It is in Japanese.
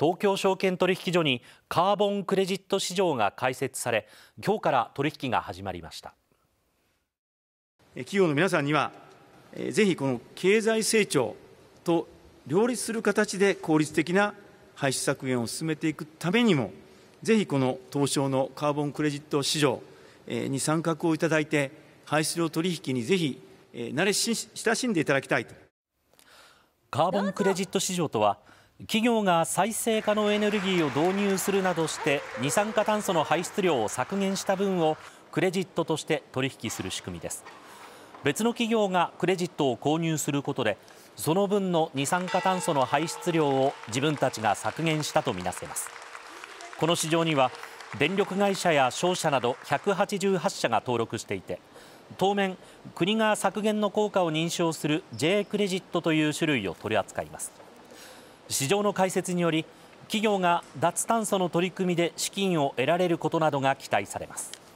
東京証券取引所にカーボンクレジット市場が開設され今日から取引が始まりました企業の皆さんにはぜひこの経済成長と両立する形で効率的な排出削減を進めていくためにもぜひこの東証のカーボンクレジット市場に参画をいただいて排出量取引にぜひ慣れ親しんでいただきたいとカーボンクレジット市場とは企業が再生可能エネルギーを導入するなどして二酸化炭素の排出量を削減した分をクレジットとして取引する仕組みです別の企業がクレジットを購入することでその分の二酸化炭素の排出量を自分たちが削減したとみなせますこの市場には電力会社や商社など188社が登録していて当面国が削減の効果を認証する J クレジットという種類を取り扱います市場の開設により企業が脱炭素の取り組みで資金を得られることなどが期待されます。